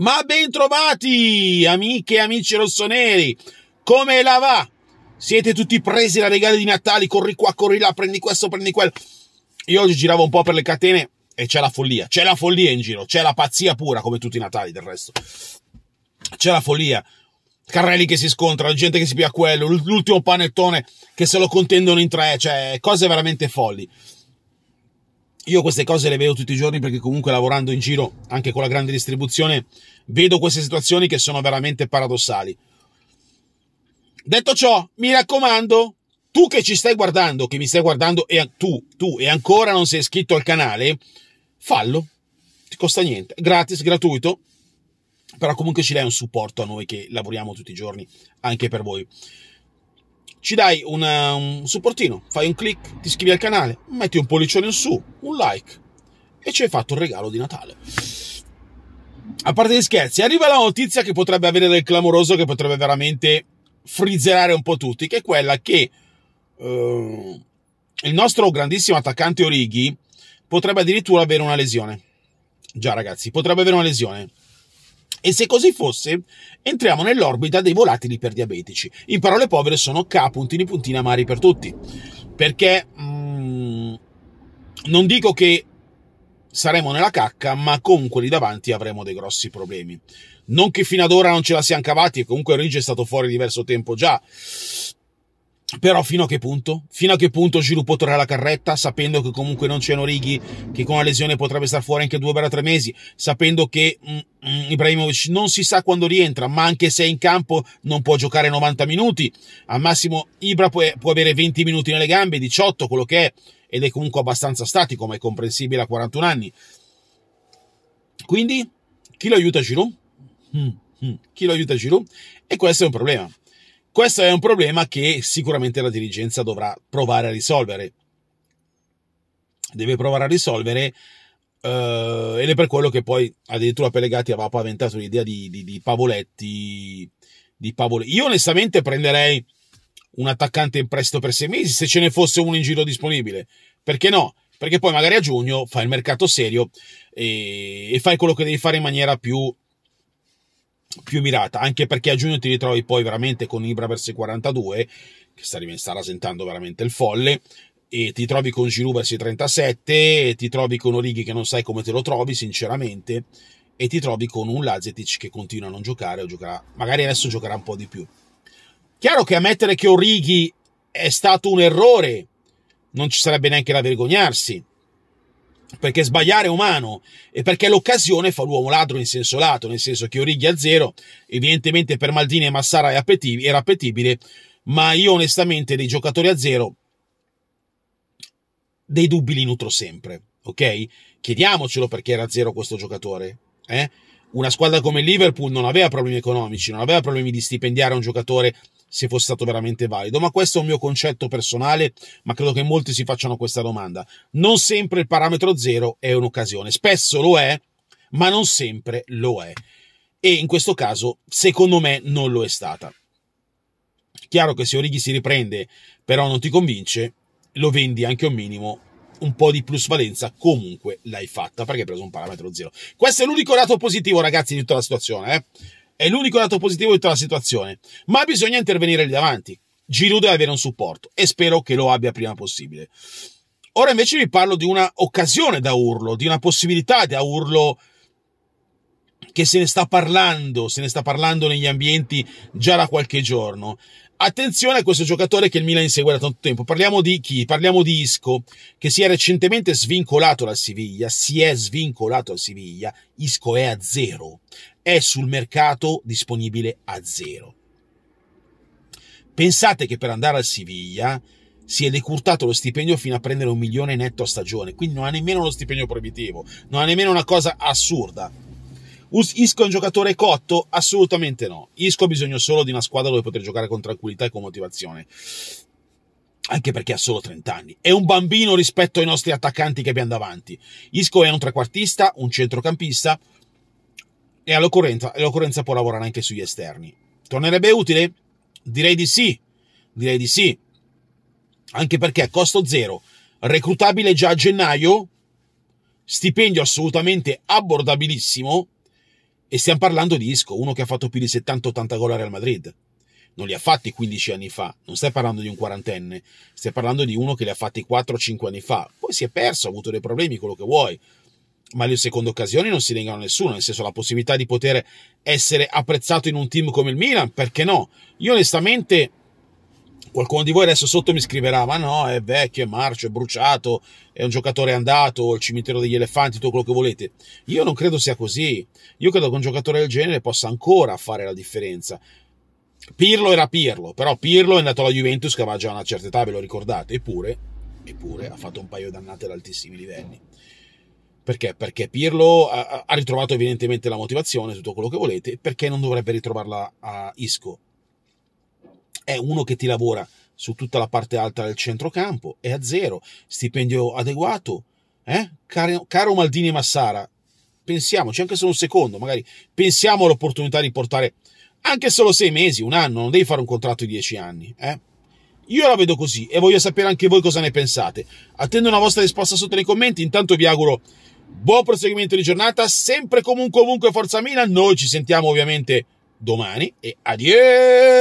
Ma bentrovati, amiche e amici rossoneri! Come la va? Siete tutti presi la regali di Natale, corri qua, corri là, prendi questo, prendi quello. Io oggi giravo un po' per le catene e c'è la follia, c'è la follia in giro, c'è la pazzia pura, come tutti i Natali del resto. C'è la follia. Carrelli che si scontrano, gente che si pia quello, l'ultimo panettone che se lo contendono in tre, cioè cose veramente folli io queste cose le vedo tutti i giorni perché comunque lavorando in giro anche con la grande distribuzione vedo queste situazioni che sono veramente paradossali. Detto ciò, mi raccomando, tu che ci stai guardando, che mi stai guardando e tu, tu e ancora non sei iscritto al canale, fallo, ti costa niente, gratis, gratuito, però comunque ci dai un supporto a noi che lavoriamo tutti i giorni anche per voi ci dai una, un supportino, fai un clic, ti iscrivi al canale, metti un pollicione in su, un like e ci hai fatto il regalo di Natale. A parte gli scherzi, arriva la notizia che potrebbe avere del clamoroso, che potrebbe veramente frizzerare un po' tutti, che è quella che eh, il nostro grandissimo attaccante Orighi potrebbe addirittura avere una lesione. Già ragazzi, potrebbe avere una lesione. E se così fosse, entriamo nell'orbita dei volatili per diabetici. In parole povere sono K puntini puntini amari per tutti. Perché mm, non dico che saremo nella cacca, ma comunque lì davanti avremo dei grossi problemi. Non che fino ad ora non ce la siamo cavati, comunque Ridge è stato fuori diverso tempo già, però fino a che punto? Fino a che punto Giroud può tornare alla carretta, sapendo che comunque non c'è Norighi, che con la lesione potrebbe star fuori anche due o tre mesi, sapendo che mm, mm, Ibrahimovic non si sa quando rientra, ma anche se è in campo non può giocare 90 minuti, al massimo Ibra può, può avere 20 minuti nelle gambe, 18, quello che è, ed è comunque abbastanza statico, ma è comprensibile a 41 anni. Quindi, chi lo aiuta Giroud? Mm, mm, chi lo aiuta Giroud? E questo è un problema questo è un problema che sicuramente la dirigenza dovrà provare a risolvere. Deve provare a risolvere eh, ed è per quello che poi addirittura Pellegatti aveva paventato l'idea di, di, di Pavoletti. Di Pavoletti. Io onestamente prenderei un attaccante in prestito per sei mesi se ce ne fosse uno in giro disponibile. Perché no? Perché poi magari a giugno fai il mercato serio e, e fai quello che devi fare in maniera più più mirata, anche perché a giugno ti ritrovi poi veramente con Ibra versi 42, che sta, sta rasentando veramente il folle, e ti trovi con Giroud versi 37, e ti trovi con Orighi che non sai come te lo trovi, sinceramente, e ti trovi con un Lazetic che continua a non giocare, o giocherà, magari adesso giocherà un po' di più. Chiaro che ammettere che Orighi è stato un errore, non ci sarebbe neanche da vergognarsi, perché sbagliare è umano e perché l'occasione fa l'uomo ladro in senso lato, nel senso che Orighi a zero, evidentemente per Maldini e Massara era appetibile, ma io onestamente dei giocatori a zero dei dubbi li nutro sempre, ok? Chiediamocelo perché era a zero questo giocatore, eh? Una squadra come Liverpool non aveva problemi economici, non aveva problemi di stipendiare un giocatore se fosse stato veramente valido, ma questo è un mio concetto personale, ma credo che molti si facciano questa domanda. Non sempre il parametro zero è un'occasione, spesso lo è, ma non sempre lo è. E in questo caso, secondo me, non lo è stata. Chiaro che se Orighi si riprende, però non ti convince, lo vendi anche un minimo, un po' di plusvalenza comunque l'hai fatta perché hai preso un parametro zero. Questo è l'unico dato positivo, ragazzi, di tutta la situazione. Eh? È l'unico dato positivo di tutta la situazione, ma bisogna intervenire lì davanti. Giroud deve avere un supporto e spero che lo abbia prima possibile. Ora invece vi parlo di una occasione da urlo, di una possibilità da urlo che se ne sta parlando, se ne sta parlando negli ambienti già da qualche giorno. Attenzione a questo giocatore che il Milan insegue da tanto tempo. Parliamo di chi? Parliamo di Isco, che si è recentemente svincolato dal Siviglia, si è svincolato dal Siviglia. Isco è a zero, è sul mercato disponibile a zero. Pensate che per andare al Siviglia si è decurtato lo stipendio fino a prendere un milione netto a stagione, quindi non ha nemmeno lo stipendio proibitivo, non ha nemmeno una cosa assurda. Isco è un giocatore cotto? Assolutamente no. Isco ha bisogno solo di una squadra dove poter giocare con tranquillità e con motivazione. Anche perché ha solo 30 anni. È un bambino rispetto ai nostri attaccanti che abbiamo davanti. Isco è un trequartista, un centrocampista e all'occorrenza, all'occorrenza può lavorare anche sugli esterni. Tornerebbe utile? Direi di sì. Direi di sì. Anche perché a costo zero, reclutabile già a gennaio, stipendio assolutamente abbordabilissimo e stiamo parlando di Isco, uno che ha fatto più di 70-80 gol al Real Madrid. Non li ha fatti 15 anni fa, non stai parlando di un quarantenne, stai parlando di uno che li ha fatti 4-5 anni fa. Poi si è perso, ha avuto dei problemi, quello che vuoi, ma le seconde occasioni non si negano a nessuno, nel senso la possibilità di poter essere apprezzato in un team come il Milan, perché no? Io onestamente Qualcuno di voi adesso sotto mi scriverà: Ma no, è vecchio, è marcio, è bruciato, è un giocatore andato, il cimitero degli elefanti, tutto quello che volete. Io non credo sia così. Io credo che un giocatore del genere possa ancora fare la differenza. Pirlo era Pirlo, però Pirlo è andato alla Juventus che aveva già una certa età, ve lo ricordate, eppure, eppure ha fatto un paio d'annate ad altissimi livelli. Perché? Perché Pirlo ha ritrovato evidentemente la motivazione, tutto quello che volete, perché non dovrebbe ritrovarla a Isco? è uno che ti lavora su tutta la parte alta del centrocampo, è a zero, stipendio adeguato, eh? caro, caro Maldini e Massara, pensiamoci anche solo un secondo, magari pensiamo all'opportunità di portare anche solo sei mesi, un anno, non devi fare un contratto di dieci anni. Eh? Io la vedo così e voglio sapere anche voi cosa ne pensate. Attendo una vostra risposta sotto nei commenti, intanto vi auguro buon proseguimento di giornata, sempre comunque ovunque Forza Milan, noi ci sentiamo ovviamente domani e addio!